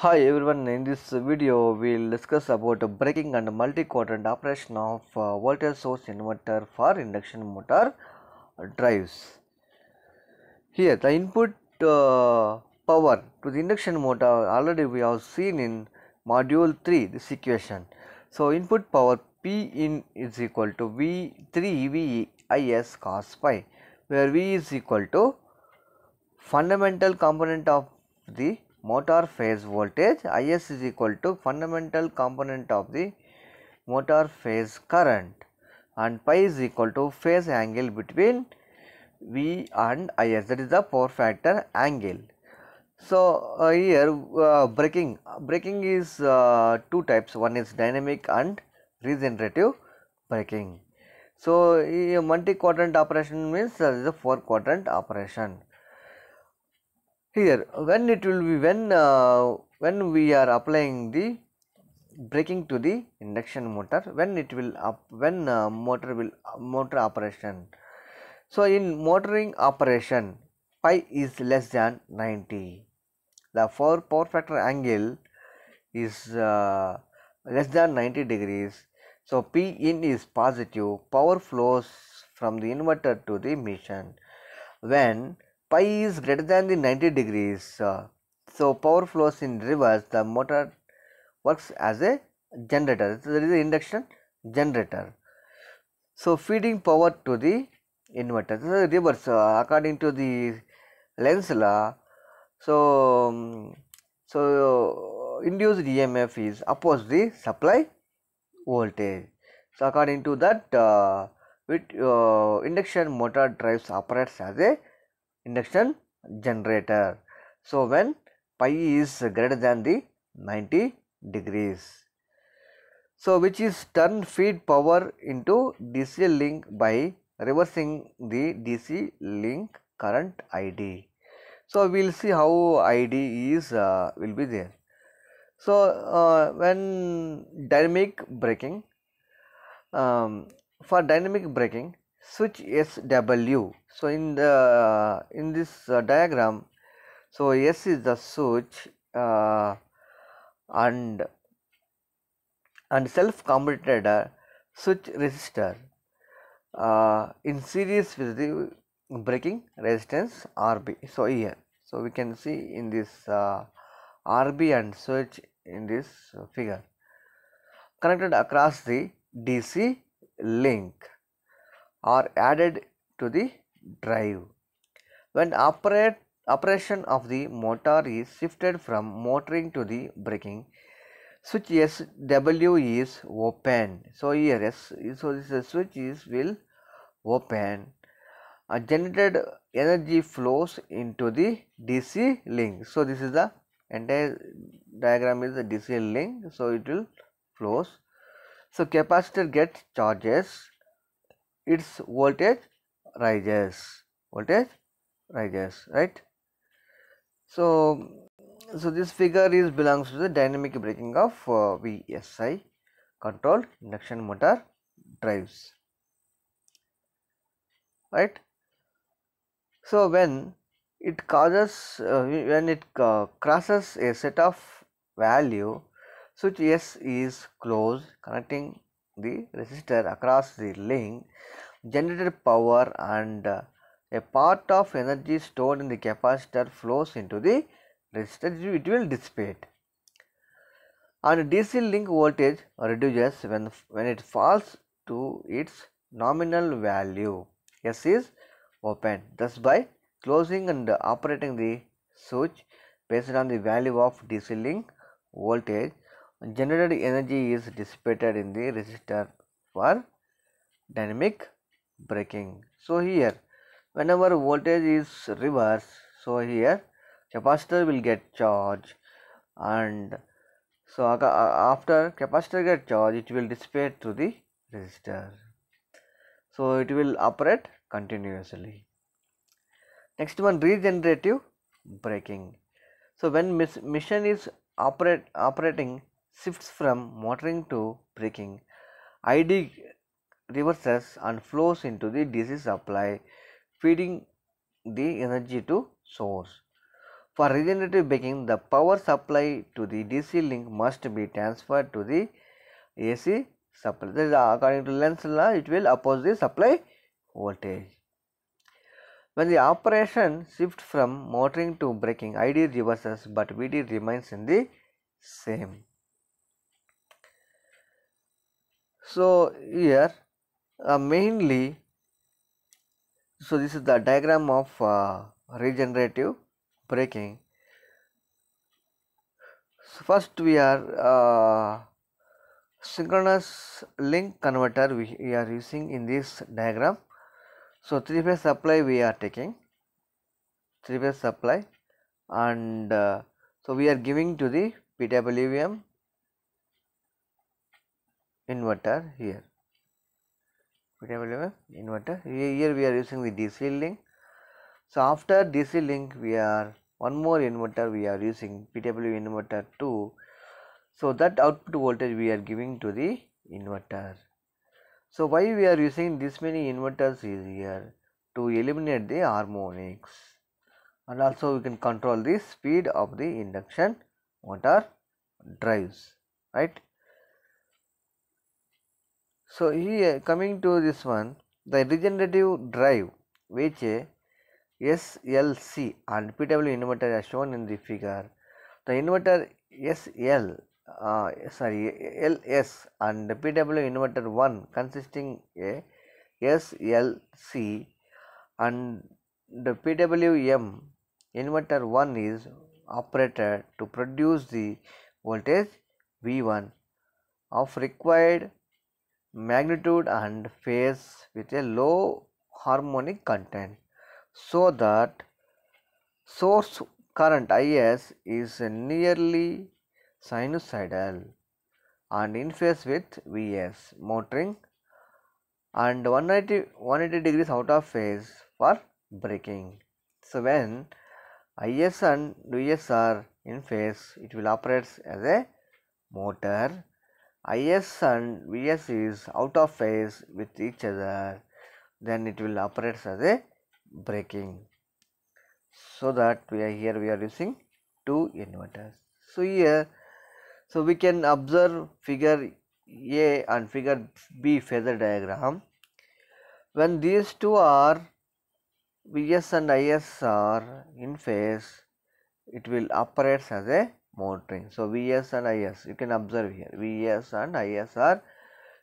Hi everyone, in this video we'll discuss about breaking and multi-quadrant operation of uh, voltage source inverter for induction motor drives. Here the input uh, power to the induction motor already we have seen in module 3 this equation. So input power P in is equal to V3 is cos phi where V is equal to fundamental component of the motor phase voltage Is is equal to fundamental component of the motor phase current and pi is equal to phase angle between V and Is that is the power factor angle. So, uh, here uh, braking, braking is uh, two types one is dynamic and regenerative braking. So, multi quadrant operation means uh, this is a four quadrant operation here when it will be when uh, when we are applying the braking to the induction motor when it will up when uh, motor will uh, motor operation so in motoring operation pi is less than 90 the for power factor angle is uh, less than 90 degrees so p in is positive power flows from the inverter to the machine when pi is greater than the 90 degrees uh, so power flows in reverse the motor works as a generator so there is an induction generator so feeding power to the inverter so reverse uh, according to the lens law so um, so induced emf is opposite the supply voltage so according to that uh, with uh, induction motor drives operates as a induction generator. So, when pi is greater than the 90 degrees. So, which is turn feed power into DC link by reversing the DC link current ID. So, we will see how ID is uh, will be there. So, uh, when dynamic braking, um, for dynamic braking, switch SW. So in the in this uh, diagram, so S is the switch uh, and and self commutator uh, switch resistor uh, in series with the breaking resistance RB. So here, so we can see in this uh, RB and switch in this figure connected across the DC link are added to the drive. When operate, operation of the motor is shifted from motoring to the braking, switch SW is open. So here S, so this switch is will open. A uh, generated energy flows into the DC link. So this is the entire diagram is the DC link. So it will flows. So capacitor gets charges its voltage rises voltage rises right so so this figure is belongs to the dynamic braking of uh, VSI controlled induction motor drives right so when it causes uh, when it uh, crosses a set of value switch S is closed connecting the resistor across the link generated power and uh, a part of energy stored in the capacitor flows into the resistor it will dissipate and DC link voltage reduces when, when it falls to its nominal value S is open thus by closing and operating the switch based on the value of DC link voltage generated energy is dissipated in the resistor for dynamic braking so here whenever voltage is reversed so here capacitor will get charge and so after capacitor get charge it will dissipate through the resistor so it will operate continuously next one regenerative braking so when mission is operate operating shifts from motoring to braking. ID reverses and flows into the DC supply, feeding the energy to source. For regenerative braking, the power supply to the DC link must be transferred to the AC supply. That is according to Lenz law, it will oppose the supply voltage. When the operation shifts from motoring to braking, ID reverses but VD remains in the same. So, here uh, mainly so this is the diagram of uh, regenerative braking so first we are uh, synchronous link converter we, we are using in this diagram so three phase supply we are taking three phase supply and uh, so we are giving to the PWM inverter here P W M inverter here we are using the DC link so after DC link we are one more inverter we are using PW inverter 2 so that output voltage we are giving to the inverter so why we are using this many inverters is here to eliminate the harmonics and also we can control the speed of the induction motor drives right so, here coming to this one the regenerative drive which SLC and repeatable inverter as shown in the figure. The inverter SL uh, sorry LS and repeatable inverter 1 consisting a SLC and the PWM inverter 1 is operated to produce the voltage V1 of required magnitude and phase with a low harmonic content so that source current is is nearly sinusoidal and in phase with Vs motoring and 180, 180 degrees out of phase for braking. So when Is and Vs are in phase it will operate as a motor is and Vs is out of phase with each other then it will operate as a braking so that we are here we are using two inverters so here so we can observe figure A and figure B phasor diagram when these two are Vs and Is are in phase it will operate as a more So, Vs and Is you can observe here Vs and Is are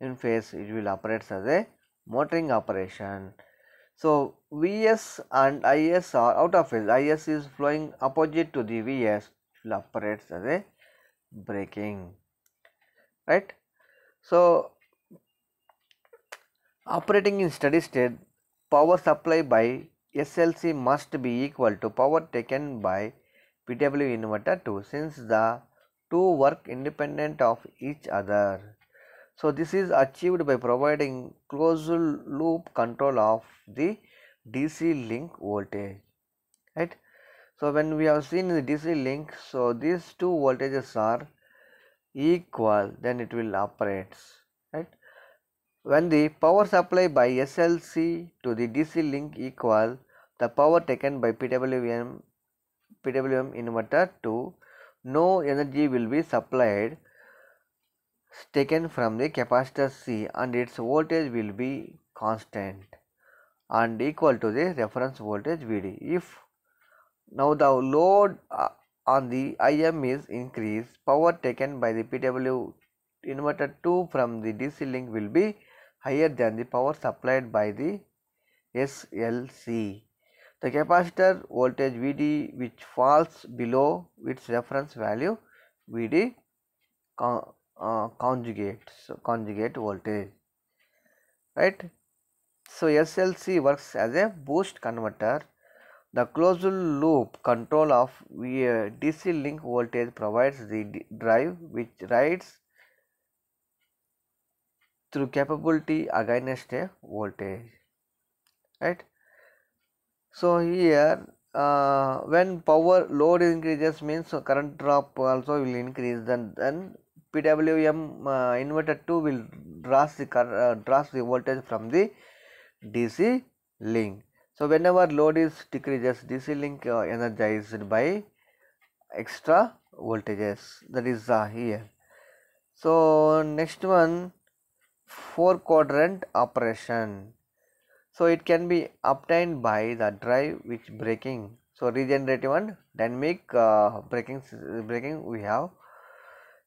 in phase it will operate as a motoring operation. So, Vs and Is are out of phase Is is flowing opposite to the Vs it will operate as a braking right. So, operating in steady state power supply by SLC must be equal to power taken by PW inverter 2 since the two work independent of each other. So this is achieved by providing closed loop control of the DC link voltage right. So when we have seen the DC link so these two voltages are equal then it will operate right. When the power supply by SLC to the DC link equal the power taken by PWM PWM inverter 2 no energy will be supplied taken from the capacitor C and its voltage will be constant and equal to the reference voltage Vd. If now the load uh, on the IM is increased, power taken by the PW inverter 2 from the DC link will be higher than the power supplied by the SLC. The capacitor voltage Vd which falls below its reference value Vd con uh, conjugate, so conjugate voltage, right. So, SLC works as a boost converter. The closed loop control of uh, DC link voltage provides the drive which rides through capability against a voltage, right so here uh, when power load increases means current drop also will increase then then PWM uh, inverter 2 will draw the uh, draw the voltage from the DC link. So whenever load is decreases DC link uh, energized by extra voltages that is uh, here. So next one four quadrant operation so it can be obtained by the drive which braking so regenerative and dynamic uh, braking braking we have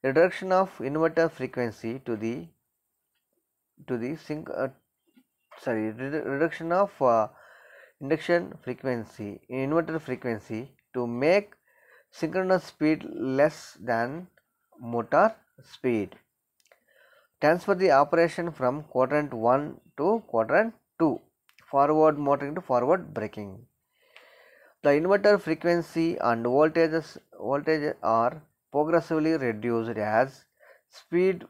reduction of inverter frequency to the to the sync uh, sorry reduction of uh, induction frequency inverter frequency to make synchronous speed less than motor speed transfer the operation from quadrant 1 to quadrant 2 forward motoring to forward braking. The inverter frequency and voltages voltage are progressively reduced as speed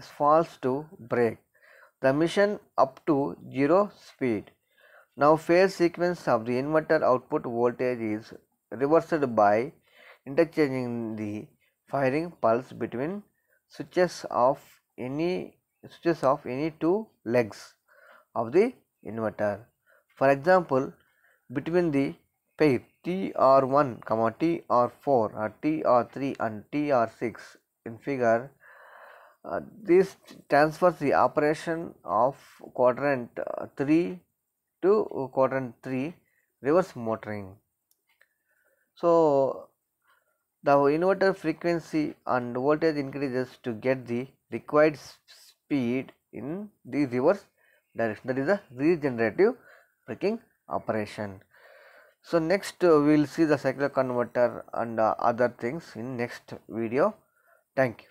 falls to brake. The mission up to zero speed. Now phase sequence of the inverter output voltage is reversed by interchanging the firing pulse between switches of any switches of any two legs of the inverter. For example, between the pair TR1, TR4 or TR3 and TR6 in figure, uh, this transfers the operation of quadrant uh, 3 to quadrant 3 reverse motoring. So, the inverter frequency and voltage increases to get the required speed in the reverse direction that is a regenerative braking operation so next uh, we will see the cyclic converter and uh, other things in next video thank you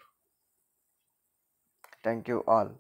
thank you all